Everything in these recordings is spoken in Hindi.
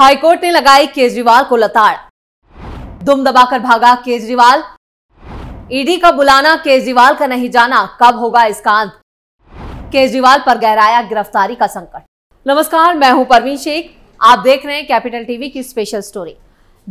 हाईकोर्ट ने लगाई केजरीवाल को लताड़ दुम दबाकर भागा केजरीवाल ईडी का बुलाना केजरीवाल का नहीं जाना कब होगा इसका अंत केजरीवाल पर गहराया गिरफ्तारी का संकट नमस्कार मैं हूं परवीन शेख आप देख रहे हैं कैपिटल टीवी की स्पेशल स्टोरी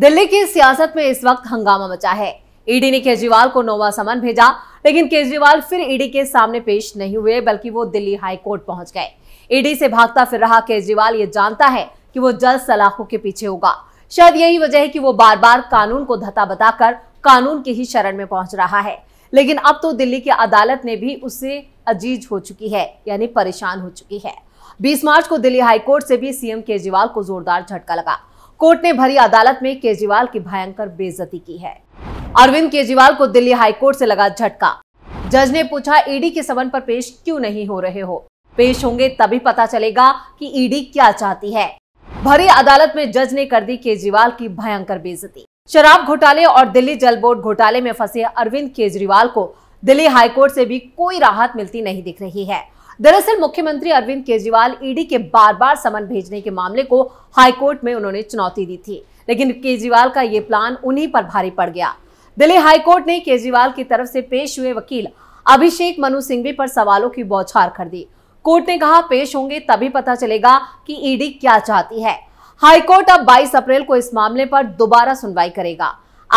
दिल्ली की सियासत में इस वक्त हंगामा मचा है ईडी ने केजरीवाल को नोवा समन भेजा लेकिन केजरीवाल फिर ईडी के सामने पेश नहीं हुए बल्कि वो दिल्ली हाईकोर्ट पहुंच गए ईडी से भागता फिर रहा केजरीवाल ये जानता है कि वो जल्द सलाखों के पीछे होगा शायद यही वजह है कि वो बार बार कानून को धता बताकर कानून के ही शरण में पहुंच रहा है लेकिन अब तो दिल्ली की अदालत ने भी उससे अजीज हो चुकी है यानी परेशान हो चुकी है 20 मार्च को दिल्ली हाईकोर्ट से भी सीएम केजरीवाल को जोरदार झटका लगा कोर्ट ने भरी अदालत में केजरीवाल की भयंकर बेजती की है अरविंद केजरीवाल को दिल्ली हाईकोर्ट से लगा झटका जज ने पूछा ईडी के समन पर पेश क्यों नहीं हो रहे हो पेश होंगे तभी पता चलेगा कि ईडी क्या चाहती है भरी अदालत में जज ने कर दी केजरीवाल की भयंकर बेजती शराब घोटाले और दिल्ली जल बोर्ड घोटाले में फंसे अरविंद केजरीवाल को दिल्ली हाईकोर्ट से भी कोई राहत मिलती नहीं दिख रही है दरअसल मुख्यमंत्री अरविंद केजरीवाल ईडी के बार बार समन भेजने के मामले को हाईकोर्ट में उन्होंने चुनौती दी थी लेकिन केजरीवाल का ये प्लान उन्हीं पर भारी पड़ गया दिल्ली हाईकोर्ट ने केजरीवाल की तरफ से पेश हुए वकील अभिषेक मनु सिंघवी पर सवालों की बौछार कर दी कोर्ट ने कहा पेश होंगे तभी पता चलेगा कि ईडी क्या चाहती है हाईकोर्ट अब 22 अप्रैल को इस मामले पर दोबारा सुनवाई करेगा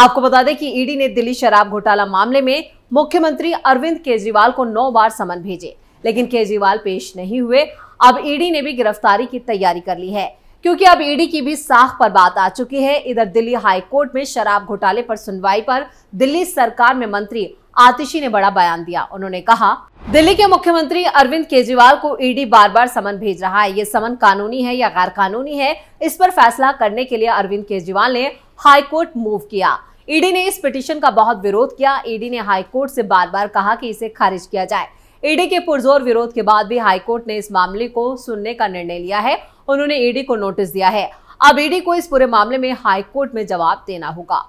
आपको बता दें कि ईडी ने दिल्ली शराब घोटाला मामले में मुख्यमंत्री अरविंद केजरीवाल को नौ बार समन भेजे लेकिन केजरीवाल पेश नहीं हुए अब ईडी ने भी गिरफ्तारी की तैयारी कर ली है क्योंकि अब ईडी की भी साख पर बात आ चुकी है इधर दिल्ली हाईकोर्ट में शराब घोटाले पर सुनवाई पर दिल्ली सरकार में मंत्री आतिशी ने बड़ा बयान दिया उन्होंने कहा दिल्ली के मुख्यमंत्री अरविंद केजरीवाल को ईडी बार बार समन भेज रहा है ये समन कानूनी है या गैर कानूनी है इस पर फैसला करने के लिए अरविंद केजरीवाल ने हाईकोर्ट मूव किया ईडी ने इस पिटीशन का बहुत विरोध किया ईडी ने हाईकोर्ट से बार बार कहा कि इसे खारिज किया जाए ईडी के पुरजोर विरोध के बाद भी हाईकोर्ट ने इस मामले को सुनने का निर्णय लिया है उन्होंने ईडी e को नोटिस दिया है अब ईडी e को इस पूरे मामले में हाईकोर्ट में जवाब देना होगा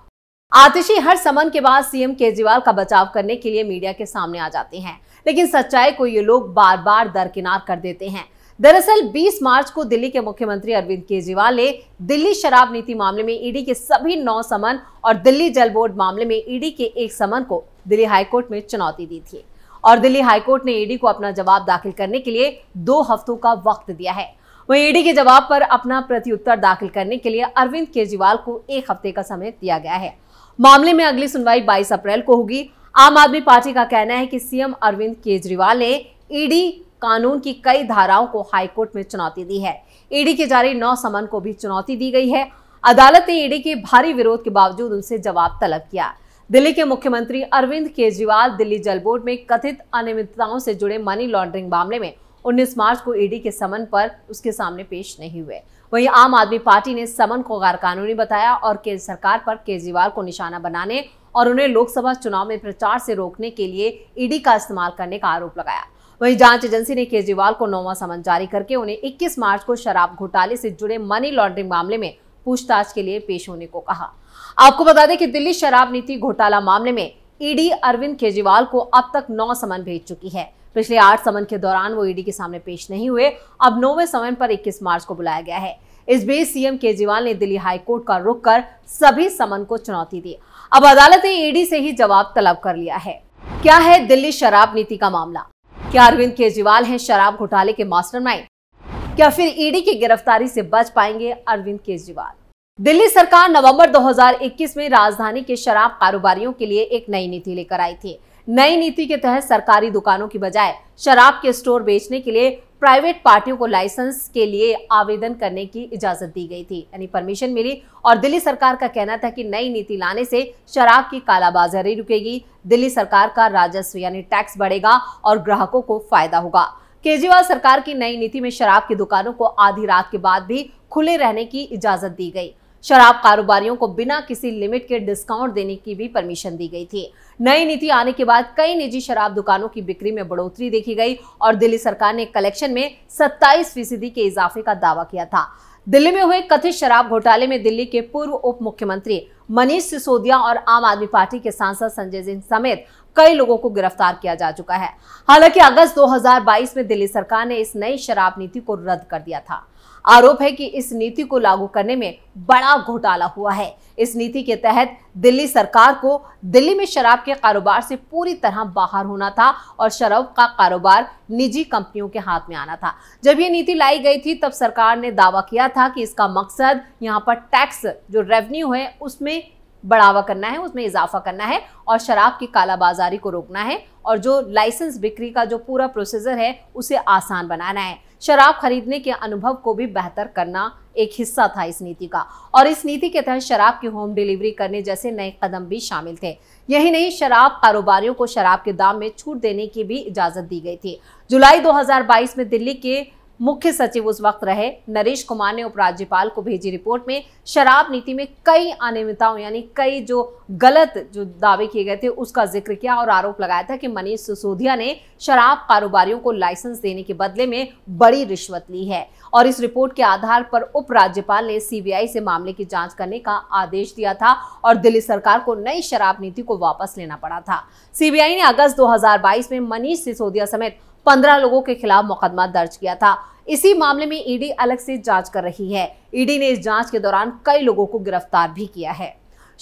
आतिशी हर समन के बाद सीएम केजरीवाल का बचाव करने के लिए मीडिया के सामने आ जाते हैं लेकिन सच्चाई को ये लोग बार बार दरकिनार कर देते हैं दरअसल 20 मार्च को दिल्ली के मुख्यमंत्री अरविंद केजरीवाल ने दिल्ली शराब नीति मामले में ईडी e के सभी नौ समन और दिल्ली जल बोर्ड मामले में ईडी के एक समन को दिल्ली हाईकोर्ट में चुनौती दी थी और दिल्ली हाईकोर्ट ने ईडी को अपना जवाब दाखिल करने के लिए दो हफ्तों का वक्त दिया है वहीं ईडी के जवाब पर अपना प्रत्युत्तर दाखिल करने के लिए अरविंद केजरीवाल को एक हफ्ते का समय दिया गया है मामले में अगली सुनवाई बाईस अप्रैल को होगी आम आदमी पार्टी का कहना है कि सीएम अरविंद केजरीवाल ने ईडी कानून की कई धाराओं को हाईकोर्ट में चुनौती दी है ईडी के जारी नौ समन को भी चुनौती दी गई है अदालत ने ईडी के भारी विरोध के बावजूद उनसे जवाब तलब किया दिल्ली के मुख्यमंत्री अरविंद केजरीवाल दिल्ली जल बोर्ड में कथित अनियमितताओं से जुड़े मनी लॉन्ड्रिंग मामले में 19 मार्च को ईडी के समन पर उसके सामने पेश नहीं हुए वहीं आम आदमी पार्टी ने समन को गैरकानूनी बताया और केंद्र सरकार पर केजरीवाल को निशाना बनाने और उन्हें लोकसभा चुनाव में प्रचार से रोकने के लिए ईडी का इस्तेमाल करने का आरोप लगाया वहीं जांच एजेंसी ने केजरीवाल को नौवा समन जारी करके उन्हें 21 मार्च को शराब घोटाले से जुड़े मनी लॉन्ड्रिंग मामले में पूछताछ के लिए पेश होने को कहा आपको बता दें कि दिल्ली शराब नीति घोटाला मामले में ईडी अरविंद केजरीवाल को अब तक नौ समन भेज चुकी है पिछले आठ समन के दौरान वो ईडी e के सामने पेश नहीं हुए अब नौवे समन पर इक्कीस मार्च को बुलाया गया है इस बीच सीएम केजरीवाल ने दिल्ली हाईकोर्ट का रुख कर सभी समन को चुनौती दी अब अदालत ने ईडी e से ही जवाब तलब कर लिया है क्या है दिल्ली शराब नीति का मामला क्या अरविंद केजरीवाल है शराब घोटाले के मास्टरमाइंड क्या फिर ईडी e की गिरफ्तारी से बच पाएंगे अरविंद केजरीवाल दिल्ली सरकार नवंबर 2021 में राजधानी के शराब कारोबारियों के लिए एक नई नीति लेकर आई थी नई नीति के तहत सरकारी दुकानों की बजाय शराब के स्टोर बेचने के लिए प्राइवेट पार्टियों को लाइसेंस के लिए आवेदन करने की इजाजत दी गई थी यानी परमिशन मिली और दिल्ली सरकार का कहना था कि नई नीति लाने से शराब की कालाबाजारी रुकेगी दिल्ली सरकार का राजस्व यानी टैक्स बढ़ेगा और ग्राहकों को फायदा होगा केजरीवाल सरकार की नई नीति में शराब की दुकानों को आधी रात के बाद भी खुले रहने की इजाजत दी गई शराब कारोबारियों को बिना किसी लिमिट के डिस्काउंट देने की भी परमिशन दी गई थी नई नीति आने के बाद कई निजी शराब दुकानों की बिक्री में बढ़ोतरी देखी गई और दिल्ली सरकार ने कलेक्शन में सत्ताईस फीसदी के इजाफे का दावा किया था दिल्ली में हुए कथित शराब घोटाले में दिल्ली के पूर्व उप मुख्यमंत्री मनीष सिसोदिया और आम आदमी पार्टी के सांसद संजय सिंह समेत कई लोगों को गिरफ्तार किया जा चुका है हालांकि अगस्त 2022 में दिल्ली सरकार ने इस नई शराब नीति को रद्द कर दिया था आरोप है कि इस नीति को लागू करने में बड़ा घोटाला हुआ है इस नीति के तहत दिल्ली सरकार को दिल्ली में शराब के कारोबार से पूरी तरह बाहर होना था और शराब का कारोबार निजी कंपनियों के हाथ में आना था जब ये नीति लाई गई थी तब सरकार ने दावा किया था कि इसका मकसद यहाँ पर टैक्स जो रेवेन्यू है उसमें बढ़ावा करना है उसमें इजाफा करना है और शराब की कालाबाजारी को रोकना है और जो लाइसेंस बिक्री का जो पूरा प्रोसीजर है उसे आसान बनाना है शराब खरीदने के अनुभव को भी बेहतर करना एक हिस्सा था इस नीति का और इस नीति के तहत शराब की होम डिलीवरी करने जैसे नए कदम भी शामिल थे यही नहीं शराब कारोबारियों को शराब के दाम में छूट देने की भी इजाजत दी गई थी जुलाई 2022 में दिल्ली के मुख्य सचिव उस वक्त रहे नरेश कुमार ने उपराज्यपाल को भेजी रिपोर्ट में शराब नीति में कई अनियमितताओं यानी कई जो गलत जो दावे किए गए थे उसका जिक्र किया और आरोप लगाया था कि मनीष सिसोदिया ने शराब कारोबारियों को लाइसेंस देने के बदले में बड़ी रिश्वत ली है और इस रिपोर्ट के आधार पर उपराज्यपाल ने सीबीआई से मामले की जांच करने का आदेश दिया था और दिल्ली सरकार को नई शराब नीति को वापस लेना पड़ा था सीबीआई ने अगस्त 2022 में मनीष सिसोदिया समेत पंद्रह लोगों के खिलाफ मुकदमा दर्ज किया था इसी मामले में ईडी अलग से जांच कर रही है ईडी ने इस जांच के दौरान कई लोगों को गिरफ्तार भी किया है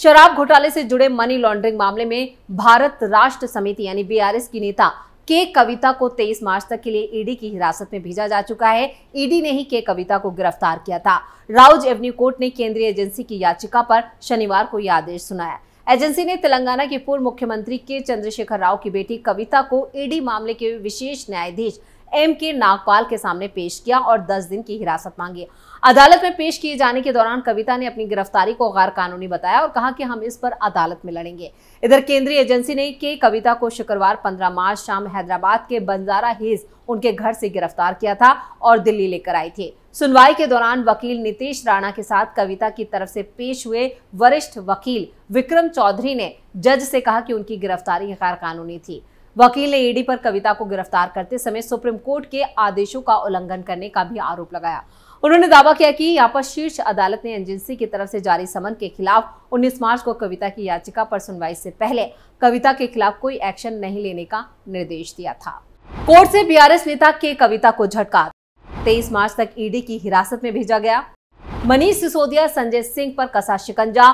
शराब घोटाले से जुड़े मनी लॉन्ड्रिंग मामले में भारत राष्ट्र समिति यानी बीआरएस की नेता के कविता को 23 मार्च तक के लिए ईडी की हिरासत में भेजा जा चुका है ईडी ने ही के कविता को गिरफ्तार किया था राउज एवेन्यू कोर्ट ने केंद्रीय एजेंसी की याचिका पर शनिवार को यह आदेश सुनाया एजेंसी ने तेलंगाना के पूर्व मुख्यमंत्री के चंद्रशेखर राव की बेटी कविता को ईडी मामले के विशेष न्यायाधीश एम के नागपाल के सामने पेश किया और 10 दिन की हिरासत मांगी अदालत में पेश किए जाने के दौरान कविता ने अपनी गिरफ्तारी को गैर कानूनी बताया और कहा कि हम इस पर अदालत में लड़ेंगे इधर केंद्रीय एजेंसी ने के कविता को शुक्रवार 15 मार्च शाम हैदराबाद के बंजारा हिज उनके घर से गिरफ्तार किया था और दिल्ली लेकर आई थी सुनवाई के दौरान वकील नीतीश राणा के साथ कविता की तरफ से पेश हुए वरिष्ठ वकील विक्रम चौधरी ने जज से कहा कि उनकी गिरफ्तारी गैर कानूनी थी वकील ने ईडी पर कविता को गिरफ्तार करते समय सुप्रीम कोर्ट के आदेशों का उल्लंघन करने का भी आरोप लगाया उन्होंने दावा किया कि यहाँ पर शीर्ष अदालत ने एजेंसी की तरफ से जारी समन के खिलाफ 19 मार्च को कविता की याचिका पर सुनवाई से पहले कविता के खिलाफ कोई एक्शन नहीं लेने का निर्देश दिया था कोर्ट से बीआरएस नेता के कविता को झटका तेईस मार्च तक ईडी की हिरासत में भेजा गया मनीष सिसोदिया संजय सिंह पर कसा शिकंजा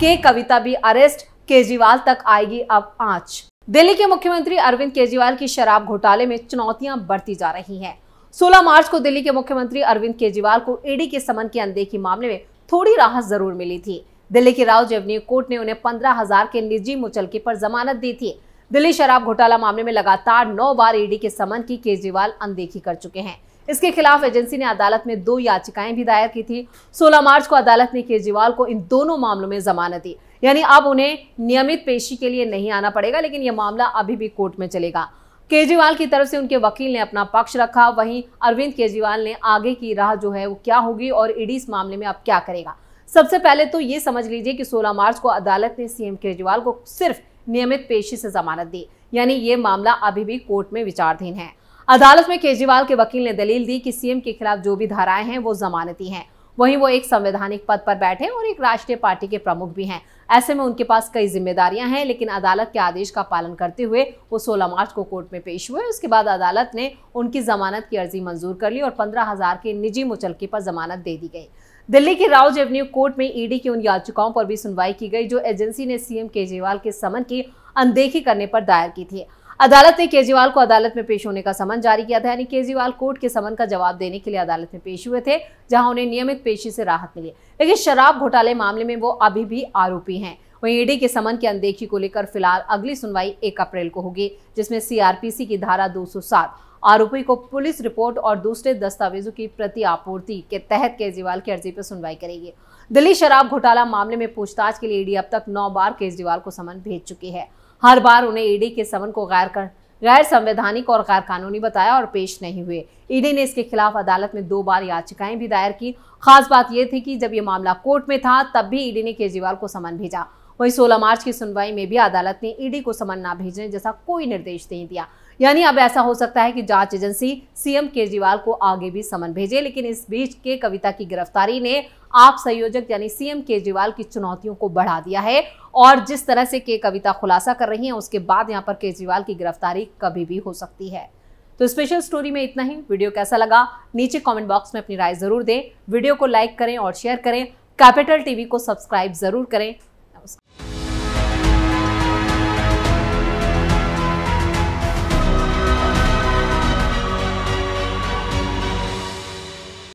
के कविता भी अरेस्ट केजरीवाल तक आएगी अब आंच दिल्ली के मुख्यमंत्री अरविंद केजरीवाल की शराब घोटाले में चुनौतियां बढ़ती जा रही हैं 16 मार्च को दिल्ली के मुख्यमंत्री अरविंद केजरीवाल को ईडी के समन की अनदेखी मामले में थोड़ी राहत जरूर मिली थी दिल्ली के राव जेवनी कोर्ट ने उन्हें पंद्रह हजार के निजी मुचलके पर जमानत दी थी दिल्ली शराब घोटाला मामले में लगातार नौ बार ईडी के समन की केजरीवाल अनदेखी कर चुके हैं इसके खिलाफ एजेंसी ने अदालत में दो याचिकाएं भी दायर की थी 16 मार्च को अदालत ने केजरीवाल को इन दोनों मामलों में जमानत दी यानी अब उन्हें नियमित पेशी के लिए नहीं आना पड़ेगा लेकिन यह मामला अभी भी कोर्ट में चलेगा केजरीवाल की तरफ से उनके वकील ने अपना पक्ष रखा वहीं अरविंद केजरीवाल ने आगे की राह जो है वो क्या होगी और ईडी इस मामले में अब क्या करेगा सबसे पहले तो ये समझ लीजिए कि 16 मार्च को अदालत ने सीएम केजरीवाल को सिर्फ नियमित पेशी से जमानत दी यानी ये मामला अभी भी कोर्ट में विचारधीन है अदालत में केजरीवाल के वकील ने दलील दी कि सीएम के खिलाफ जो भी धाराएं हैं वो जमानती हैं वहीं वो एक संवैधानिक पद पर बैठे और एक राष्ट्रीय पार्टी के प्रमुख भी हैं ऐसे में उनके पास कई जिम्मेदारियां हैं लेकिन अदालत के आदेश का पालन करते हुए वो 16 मार्च को कोर्ट में पेश हुए उसके बाद अदालत ने उनकी जमानत की अर्जी मंजूर कर ली और पंद्रह हजार के निजी मुचलके पर जमानत दे दी गई दिल्ली के राउज एवेन्यू कोर्ट में ईडी की उन याचिकाओं पर भी सुनवाई की गई जो एजेंसी ने सीएम केजरीवाल के समन की अनदेखी करने पर दायर की थी अदालत ने केजरीवाल को अदालत में पेश होने का समन जारी किया था यानी केजरीवाल कोर्ट के समन का जवाब देने के लिए अदालत में पेश हुए थे जहां उन्हें नियमित पेशी से राहत मिली लेकिन शराब घोटाले मामले में वो अभी भी आरोपी हैं वहीं ईडी के समन की अनदेखी को लेकर फिलहाल अगली सुनवाई एक अप्रैल को होगी जिसमें सीआरपीसी की धारा दो आरोपी को पुलिस रिपोर्ट और दूसरे दस्तावेजों की प्रति आपूर्ति के तहत केजरीवाल की अर्जी पर सुनवाई करेगी दिल्ली शराब घोटाला मामले में पूछताछ के लिए ईडी अब तक नौ बार केजरीवाल को समन भेज चुकी है हर बार उन्हें ईडी e के समन को गैर कर गैर संवैधानिक और गैर कानूनी बताया और पेश नहीं हुए ईडी e ने इसके खिलाफ अदालत में दो बार याचिकाएं भी दायर की खास बात यह थी कि जब यह मामला कोर्ट में था तब भी ईडी e ने केजरीवाल को समन भेजा वहीं 16 मार्च की सुनवाई में भी अदालत ने ईडी को समन ना भेजने जैसा कोई निर्देश नहीं दिया यानी अब ऐसा हो सकता है कि जांच एजेंसी सीएम केजरीवाल को आगे भी समन भेजे लेकिन इस बीच के कविता की गिरफ्तारी ने आप संयोजक यानी सीएम केजरीवाल की चुनौतियों को बढ़ा दिया है और जिस तरह से के कविता खुलासा कर रही हैं उसके बाद यहाँ पर केजरीवाल की गिरफ्तारी कभी भी हो सकती है तो स्पेशल स्टोरी में इतना ही वीडियो कैसा लगा नीचे कमेंट बॉक्स में अपनी राय जरूर दें वीडियो को लाइक करें और शेयर करें कैपिटल टीवी को सब्सक्राइब जरूर करें नमस्कार